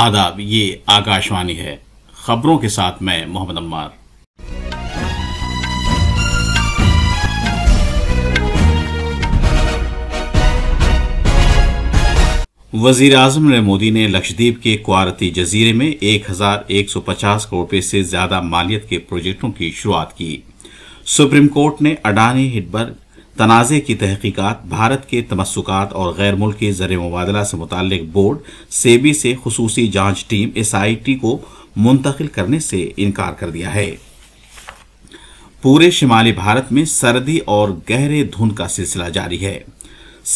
आदाब ये आकाशवाणी है खबरों के साथ मैं मोहम्मद अम्मार वजीर अजम नरेंद्र मोदी ने लक्षद्वीप के क्वारती जजीरे में 1,150 करोड़ रुपये से ज्यादा मालियत के प्रोजेक्टों की शुरुआत की सुप्रीम कोर्ट ने अडानी हिटबर्ग तनाज़े की तहकीकत भारत के तमस्कत और गैर मुल्की ज़र मुबादला से मुतक बोर्ड सेबी से खसूस जांच टीम एस आई टी को मुंतकिल करने से इनकार कर दिया है पूरे शिमाली भारत में सर्दी और गहरे धुंध का सिलसिला जारी है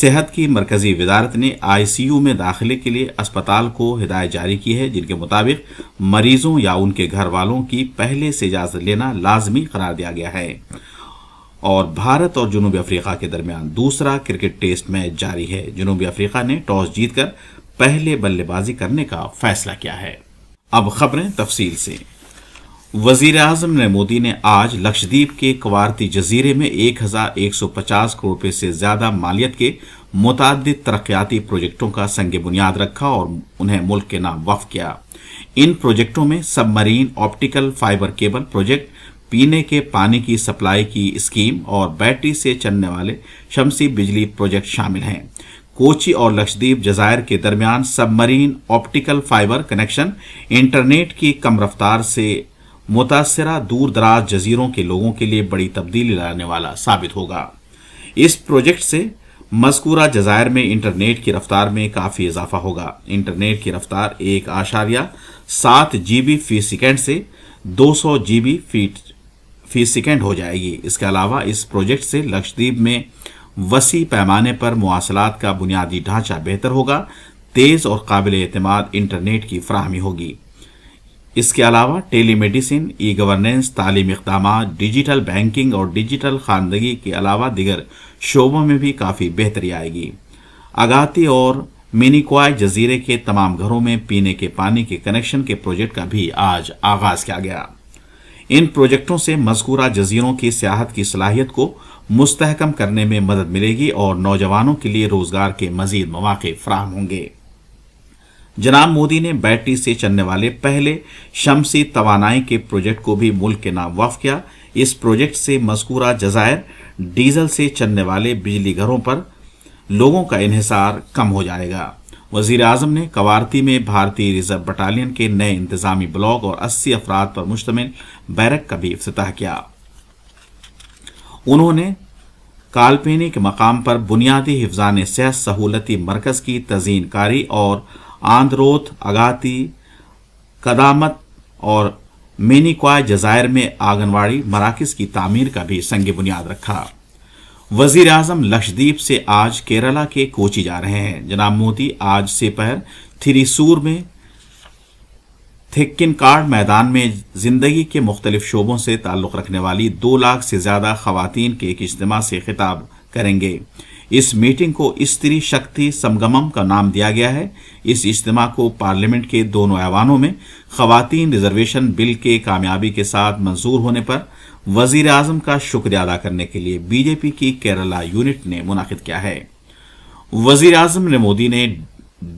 सेहत की मरकजी वजारत ने आई सी यू में दाखिले के लिए अस्पताल को हिदायत जारी की है जिनके मुताबिक मरीजों या उनके घर वालों की पहले से इजाज़त लेना लाजमी करार दिया गया है और भारत और जनूबी अफ्रीका के दरमियान दूसरा क्रिकेट टेस्ट मैच जारी है जनूबी अफ्रीका ने टॉस जीतकर पहले बल्लेबाजी करने का फैसला किया है अब खबरें तफसील से वजीर अजम नरेंद्र मोदी ने आज लक्षद्वीप के कवारती जजीरे में 1150 करोड़ रुपए से ज्यादा मालियत के मुतद तरक्याती प्रोजेक्टों का संग बुनियाद रखा और उन्हें मुल्क के नाम वफ किया इन प्रोजेक्टों में submarine optical fibre cable project पीने के पानी की सप्लाई की स्कीम और बैटरी से चलने वाले शमसी बिजली प्रोजेक्ट शामिल हैं कोची और लक्षद्वीप जजायर के दरमियान submarine optical fibre connection internet की कम रफ्तार से मुतासरा दूर दराज जजीरों के लोगों के लिए बड़ी तब्दीली लाने वाला साबित होगा इस प्रोजेक्ट से मजकूरा जजायर में इंटरनेट की रफ्तार में काफी इजाफा होगा इंटरनेट की रफ्तार एक आशारिया सात जी बी फी सेकेंड से दो सौ जी बी फीट फीस सेकेंड हो जाएगी इसके अलावा इस प्रोजेक्ट से लक्षद्वीप में वसी पैमाने पर मवासलात का बुनियादी ढांचा बेहतर होगा तेज़ और काबिल अतमाद इंटरनेट की फ्राहमी होगी इसके अलावा टेली मेडिसिन ई गवर्नेंस तालीम इकदाम डिजिटल बैंकिंग और डिजिटल खानदगी के अलावा दिगर शोबों में भी काफ़ी बेहतरी आएगी आगाती और मिनीक्वाय जजीरे के तमाम घरों में पीने के पानी के कनेक्शन के प्रोजेक्ट का भी आज आगाज़ किया गया इन प्रोजेक्टों से मजकूरा जजीरों की सियाहत की सलाहियत को मुस्तहकम करने में मदद मिलेगी और नौजवानों के लिए रोजगार के मजीद मौाक़े फ्राहम होंगे जनाब मोदी ने बैटरी से चलने वाले पहले शमसी तोानाई के प्रोजेक्ट को भी मुल्क के नाम वफ किया इस प्रोजेक्ट से मजकूरा जजायर डीजल से चलने वाले बिजली घरों पर लोगों का इन्हिसार कम हो जाएगा वजीर अजम ने कवारती में भारतीय रिजर्व बटालियन के नए इंतजामी ब्लॉक और अस्सी अफराद पर मुश्तमिल बैरक का भी अफ्ताह किया उन्होंने कालपेनी के मकाम पर बुनियादी हिफजान सेहत सहूलती मरकज की तजीन कारी और आंद्रोथ अगाती कदामत और मेनिकॉय जजायर में आंगनवाड़ी मराकज की तामीर का भी संग बुनियाद रखा वजीर आजम लक्षद्वीप से आज केरला के कोची जा रहे हैं जनाब मोदी आज पहर थिरीसूर में थिक्किन कार्ड मैदान में जिंदगी के मुख्तलिफ शोबों से ताल्लुक़ रखने वाली दो लाख से ज़्यादा खवतान के एक इज्तम से खिताब करेंगे इस मीटिंग को स्त्री शक्ति समगमम का नाम दिया गया है इस इज्तम को पार्लियामेंट के दोनों ऐवानों में खवतान रिजर्वेशन बिल के कामयाबी के साथ मंजूर होने पर वजीर आजम का शुक्रिया अदा करने के लिए बीजेपी की केरला यूनिट ने मुनाकिद किया है वजीर आजम मोदी ने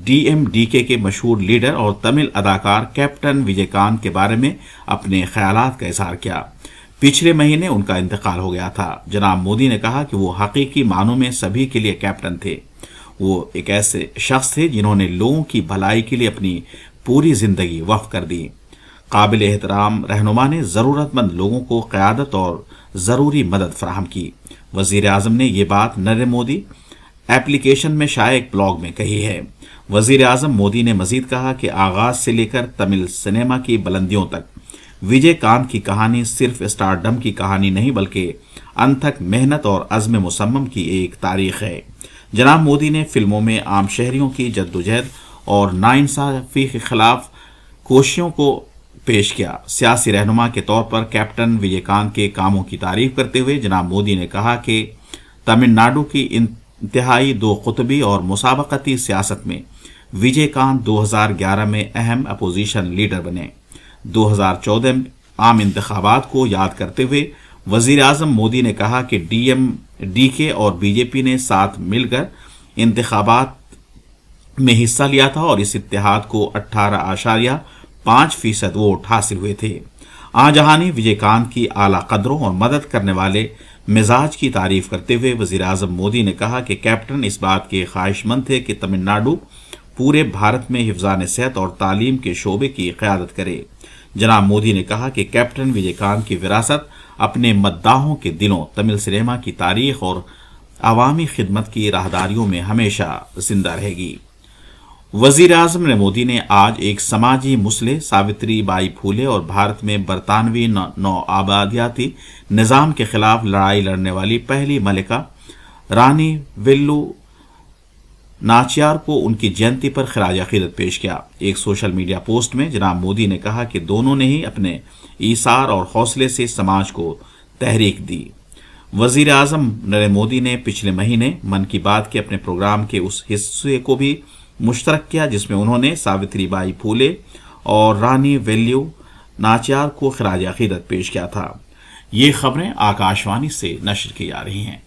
डीएमडीके के मशहूर लीडर और तमिल अदाकार कैप्टन विजयकांत के बारे में अपने ख्याल का इजहार किया पिछले महीने उनका इंतकाल हो गया था जनाब मोदी ने कहा कि वो हकीकी मानों में सभी के लिए कैप्टन थे वो एक ऐसे शख्स थे जिन्होंने लोगों की भलाई के लिए अपनी पूरी जिंदगी वफ कर दी काबिल एहतराम रहनुमा ने ज़रूरतमंद लोगों को क़्यादत और ज़रूरी मदद फराहम की वजीर आजम ने यह बात नरेंद्र मोदी एप्लीकेशन में शायद एक ब्लॉग में कही है वजीर आजम मोदी ने मजीद कहा कि आगाज से लेकर तमिल सिनेमा की बुलंदियों तक विजय कांत की कहानी सिर्फ स्टारडम की कहानी नहीं बल्कि अनथक मेहनत और अज़म मुसम्म की एक तारीख है जनाब मोदी ने फिल्मों में आम शहरियों की जद्दोजहद और नाइंसाफी के खिलाफ कोशियों को पेश किया सियासी रहनुमा के तौर पर कैप्टन विजयकांत के कामों की तारीफ करते हुए जनाब मोदी ने कहा कि तमिलनाडु की इंतहाई दो कुतबी और मुसाबकती सियासत में विजयकांत 2011 में अहम अपोजिशन लीडर बने 2014 में आम इंतबात को याद करते हुए वजीर आजम मोदी ने कहा कि डीएम डीके और बीजेपी ने साथ मिलकर इंतबात में हिस्सा लिया था और इस इतिहाद को अट्ठारह आशारिया पांच फीसद वोट हासिल हुए थे आजहां ने विजयकांत की आला कदरों और मदद करने वाले मिजाज की तारीफ करते हुए वजीर अजम मोदी ने कहा कि कैप्टन इस बात के ख्वाहिशमंद थे कि तमिलनाडु पूरे भारत में हिफान सेहत और तालीम के शोबे की क्यादत करे जनाब मोदी ने कहा कि कैप्टन विजयकांत की विरासत अपने मद्दाहों के दिनों तमिल सिनेमा की तारीख और अवामी खिदमत की राहदारियों में हमेशा जिंदा रहेगी वजीर आजम मोदी ने आज एक समाजी मुस्लिम सावित्री बाई फूले और भारत में बरतानवी नौ आबादियाती निज़ाम के खिलाफ लड़ाई लड़ने वाली पहली मलिका रानी विल्लू नाचियार को उनकी जयंती पर खराज अकीदत पेश किया एक सोशल मीडिया पोस्ट में जनाब मोदी ने कहा कि दोनों ने ही अपने ईसार और हौसले से समाज को तहरीक दी वजीर आजम नरेंद्र मोदी ने पिछले महीने मन की बात के अपने प्रोग्राम के उस हिस्से को भी मुश्तरक किया जिसमें उन्होंने सावित्री बाई फूले और रानी वेल्यू नाचार को खराज अकीदत पेश किया था ये खबरें आकाशवाणी से नशर की जा रही हैं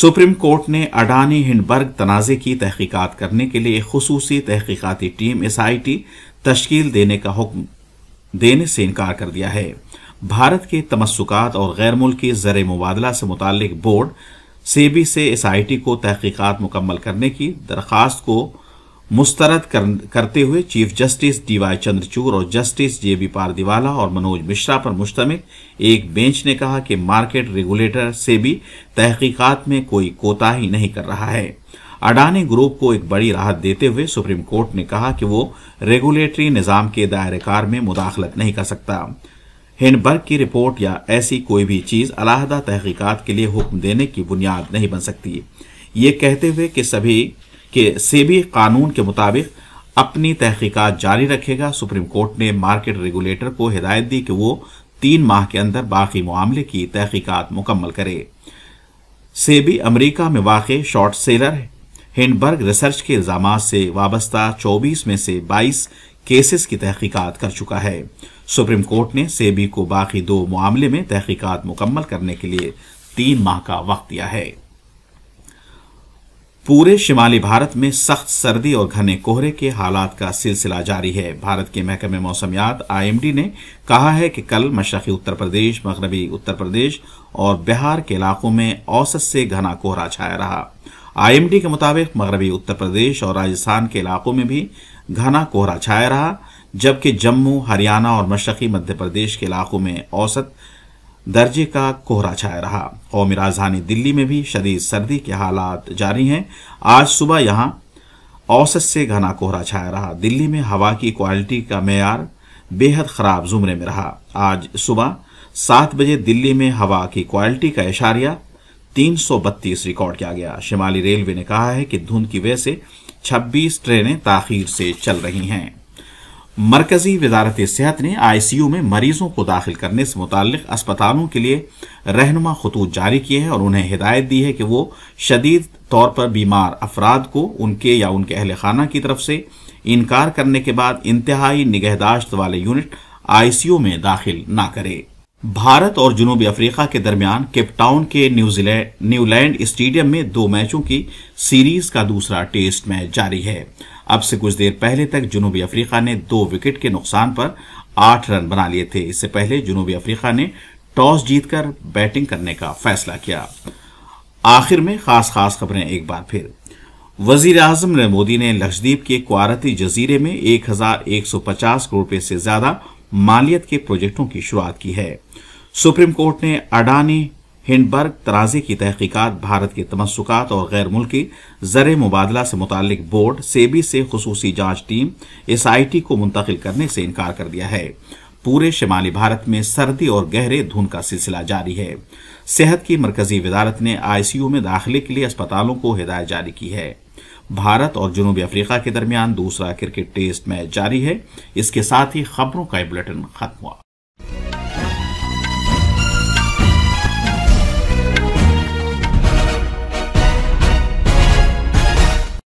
सुप्रीम कोर्ट ने अडानी हिंडबर्ग तनाज़े की तहकीकात करने के लिए खसूसी तहकीकती टीम एस आई टी तश्कील देने का हुक्म देने से इनकार कर दिया है भारत के तमस्कत और गैर मुल्की ज़र मुबादला से मुतल बोर्ड सेबी से एस आई टी को तहकीकत मुकम्मल करने की दरख्वास्त को मुस्तरद कर, करते हुए चीफ जस्टिस डीवाई चंद्रचूर और जस्टिस जे बी पारदीवाला और मनोज मिश्रा पर मुश्तमिल एक बेंच ने कहा कि मार्केट रेगुलेटर से भी तहकीकात में कोई कोताही नहीं कर रहा है अडानी ग्रुप को एक बड़ी राहत देते हुए सुप्रीम कोर्ट ने कहा कि वो रेगुलेटरी निज़ाम के दायरेकार में मुदाखलत नहीं कर सकता हिंडबर्ग की रिपोर्ट या ऐसी कोई भी चीज़ अलाहदा तहकीकात के लिए हुक्म देने की बुनियाद नहीं बन सकती ये कहते हुए कि सभी कि सेबी कानून के मुताबिक अपनी तहकीकात जारी रखेगा सुप्रीम कोर्ट ने मार्केट रेगुलेटर को हिदायत दी कि वो तीन माह के अंदर बाकी मामले की तहकीकात मुकम्मल करे सेबी अमरीका में वाक़ शॉर्ट सेलर है हिंडबर्ग रिसर्च के इल्जाम से वाबस्ता 24 में से 22 केसेस की तहकीकात कर चुका है सुप्रीम कोर्ट ने सेबी को बाकी दो मामले में तहकीकात मुकम्मल करने के लिए तीन माह का वक्त दिया है पूरे शिमाली भारत में सख्त सर्दी और घने कोहरे के हालात का सिलसिला जारी है भारत के महकमे मौसमियात आईएमडी ने कहा है कि कल मशरकी उत्तर प्रदेश मगरबी उत्तर प्रदेश और बिहार के इलाकों में औसत से घना कोहरा छाया रहा आईएमडी के मुताबिक मगरबी उत्तर प्रदेश और राजस्थान के इलाकों में भी घना कोहरा छाया रहा जबकि जम्मू हरियाणा और मशरकी मध्य प्रदेश के इलाकों में औसत दर्जे का कोहरा छाया रहा कौमी राजधानी दिल्ली में भी शदीद सर्दी के हालात जारी हैं आज सुबह यहाँ औसत से घना कोहरा छाया रहा दिल्ली में हवा की क्वालिटी का मैार बेहद खराब जुमरे में रहा आज सुबह सात बजे दिल्ली में हवा की क्वालिटी का इशारिया 332 रिकॉर्ड किया गया शिमाली रेलवे ने कहा है कि धुंध की वजह से 26 ट्रेनें ताखिर से चल रही हैं मरकजी वजारत सेहत ने आईसीयू में मरीजों को दाखिल करने से मुतल अस्पतालों के लिए रहनुमा खतूत जारी किए हैं और उन्हें हिदायत दी है कि वो शदीद तौर पर बीमार अफराद को उनके या उनके अहल खाना की तरफ से इनकार करने के बाद इंतहाई निगहदाश्त वाले यूनिट आईसीयू में दाखिल ना करें भारत और जुनूबी अफ्रीका के दरमियान केपटाउन के न्यूजीलैंड न्यूलैंड स्टेडियम में दो मैचों की सीरीज का दूसरा टेस्ट मैच जारी है अब से कुछ देर पहले तक जुनूबी अफ्रीका ने दो विकेट के नुकसान पर आठ रन बना लिए थे इससे पहले जुनूबी अफ्रीका ने टॉस जीतकर बैटिंग करने का फैसला किया आखिर में खास खास खबरें एक बार फिर वजीर आजम नरेंद्र मोदी ने लक्षद्वीप के क्वारती जजीरे में एक करोड़ रूपये से ज्यादा मालियत के प्रोजेक्टों की शुरुआत की है सुप्रीम कोर्ट ने अडानी हिंडबर्ग तराजे की तहकीकात भारत के तमस्कत और गैर मुल्की जर मुबादला से मुतालिक बोर्ड सेबी से खसूसी जांच टीम एस आई टी को मुंतकिल करने से इनकार कर दिया है पूरे शिमाली भारत में सर्दी और गहरे धुंध का सिलसिला जारी है सेहत की मरकजी वजारत ने आईसीयू में दाखिले के लिए अस्पतालों को हिदायत जारी की है भारत और जनूबी अफ्रीका के दरमियान दूसरा क्रिकेट टेस्ट मैच जारी है इसके साथ ही खबरों का बुलेटिन खत्म हुआ